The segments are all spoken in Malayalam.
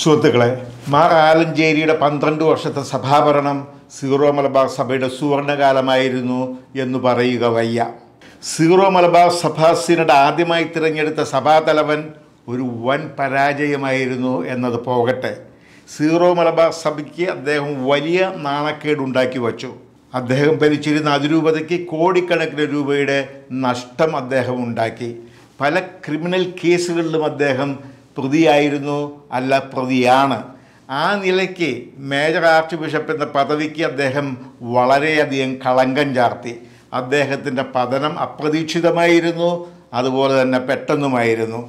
സുഹൃത്തുക്കളെ മാർ ആലഞ്ചേരിയുടെ പന്ത്രണ്ട് വർഷത്തെ സഭാഭരണം സീറോ മലബാർ സഭയുടെ സുവർണകാലമായിരുന്നു എന്ന് പറയുക വയ്യ സീറോ മലബാർ സഭാ സിനഡ് ആദ്യമായി തിരഞ്ഞെടുത്ത സഭാതലവൻ ഒരു വൻ പരാജയമായിരുന്നു എന്നത് പോകട്ടെ സീറോ മലബാർ സഭയ്ക്ക് അദ്ദേഹം വലിയ നാണക്കേടുണ്ടാക്കി വച്ചു അദ്ദേഹം ഭരിച്ചിരുന്ന അതിരൂപതയ്ക്ക് കോടിക്കണക്കിന് രൂപയുടെ നഷ്ടം അദ്ദേഹം ഉണ്ടാക്കി പല ക്രിമിനൽ കേസുകളിലും അദ്ദേഹം പ്രതിയായിരുന്നു അല്ല പ്രതിയാണ് ആ നിലയ്ക്ക് മേജർ ആർച്ച് ബിഷപ്പ് എന്ന പദവിക്ക് അദ്ദേഹം വളരെയധികം കളങ്കം ചാർത്തി അദ്ദേഹത്തിൻ്റെ പതനം അപ്രതീക്ഷിതമായിരുന്നു അതുപോലെ തന്നെ പെട്ടെന്നുമായിരുന്നു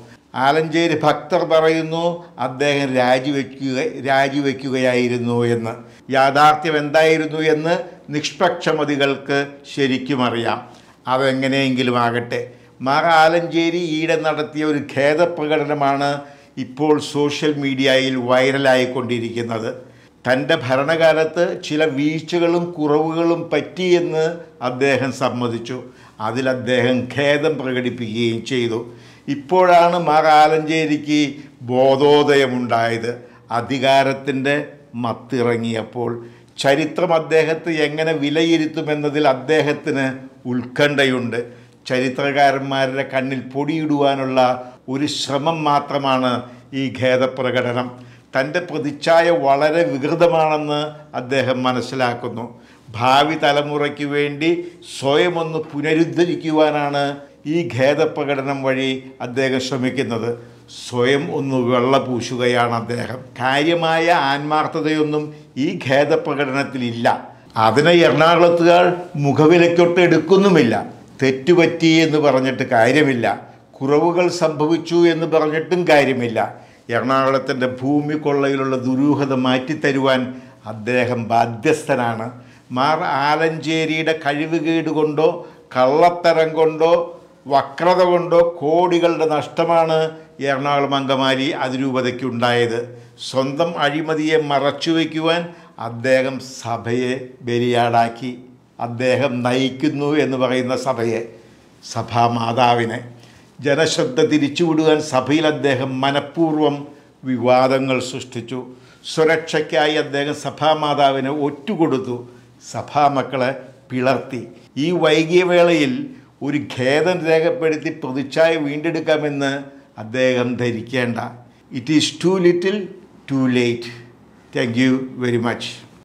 ആലഞ്ചേരി ഭക്തർ പറയുന്നു അദ്ദേഹം രാജിവെക്കുക രാജിവെക്കുകയായിരുന്നു എന്ന് യാഥാർത്ഥ്യം എന്തായിരുന്നു എന്ന് നിഷ്പക്ഷമതികൾക്ക് ശരിക്കും അറിയാം അതെങ്ങനെയെങ്കിലും ആകട്ടെ മാർ ആലഞ്ചേരി ഈടെ നടത്തിയ ഒരു ഖേദപ്രകടനമാണ് ഇപ്പോൾ സോഷ്യൽ മീഡിയയിൽ വൈറലായിക്കൊണ്ടിരിക്കുന്നത് തൻ്റെ ഭരണകാലത്ത് ചില വീഴ്ചകളും കുറവുകളും പറ്റിയെന്ന് അദ്ദേഹം സമ്മതിച്ചു അതിൽ അദ്ദേഹം ഖേദം പ്രകടിപ്പിക്കുകയും ചെയ്തു ഇപ്പോഴാണ് മാർ ആലഞ്ചേരിക്ക് ബോധോദയമുണ്ടായത് അധികാരത്തിൻ്റെ മത്തിറങ്ങിയപ്പോൾ ചരിത്രം അദ്ദേഹത്തെ എങ്ങനെ വിലയിരുത്തുമെന്നതിൽ അദ്ദേഹത്തിന് ഉത്കണ്ഠയുണ്ട് ചരിത്രകാരന്മാരുടെ കണ്ണിൽ പൊടിയിടുവാനുള്ള ഒരു ശ്രമം മാത്രമാണ് ഈ ഖേദപ്രകടനം തൻ്റെ പ്രതിച്ഛായ വളരെ വികൃതമാണെന്ന് അദ്ദേഹം മനസ്സിലാക്കുന്നു ഭാവി തലമുറയ്ക്ക് വേണ്ടി സ്വയം ഒന്ന് പുനരുദ്ധരിക്കുവാനാണ് ഈ ഖേദപ്രകടനം വഴി അദ്ദേഹം ശ്രമിക്കുന്നത് സ്വയം ഒന്ന് വെള്ള പൂശുകയാണ് അദ്ദേഹം കാര്യമായ ആത്മാർത്ഥതയൊന്നും ഈ ഖേദപ്രകടനത്തിലില്ല അതിനെ എറണാകുളത്തുകാർ മുഖവിലയ്ക്കൊട്ട് എടുക്കുന്നുമില്ല തെറ്റുപറ്റി എന്ന് പറഞ്ഞിട്ട് കാര്യമില്ല കുറവുകൾ സംഭവിച്ചു എന്ന് പറഞ്ഞിട്ടും കാര്യമില്ല എറണാകുളത്തിൻ്റെ ഭൂമി കൊള്ളയിലുള്ള ദുരൂഹത മാറ്റിത്തരുവാൻ അദ്ദേഹം ബാധ്യസ്ഥനാണ് മാർ ആലഞ്ചേരിയുടെ കഴിവുകേട് കൊണ്ടോ കള്ളത്തരം കൊണ്ടോ വക്രത കൊണ്ടോ കോടികളുടെ നഷ്ടമാണ് എറണാകുളം അങ്കമാലി അതിരൂപതയ്ക്ക് ഉണ്ടായത് സ്വന്തം അഴിമതിയെ മറച്ചു വയ്ക്കുവാൻ അദ്ദേഹം സഭയെ ബലിയാടാക്കി അദ്ദേഹം നയിക്കുന്നു എന്ന് പറയുന്ന സഭയെ സഭാമാതാവിനെ ജനശ്രദ്ധ തിരിച്ചുവിടുവാൻ സഭയിൽ അദ്ദേഹം മനഃപൂർവ്വം വിവാദങ്ങൾ സൃഷ്ടിച്ചു സുരക്ഷയ്ക്കായി അദ്ദേഹം സഭാമാതാവിനെ ഒറ്റുകൊടുത്തു സഭാമക്കളെ പിളർത്തി ഈ വൈകിയവേളയിൽ വേളയിൽ ഒരു ഖേദം രേഖപ്പെടുത്തി പ്രതിച്ഛായ വീണ്ടെടുക്കാമെന്ന് അദ്ദേഹം ധരിക്കേണ്ട it is too little too late thank you very much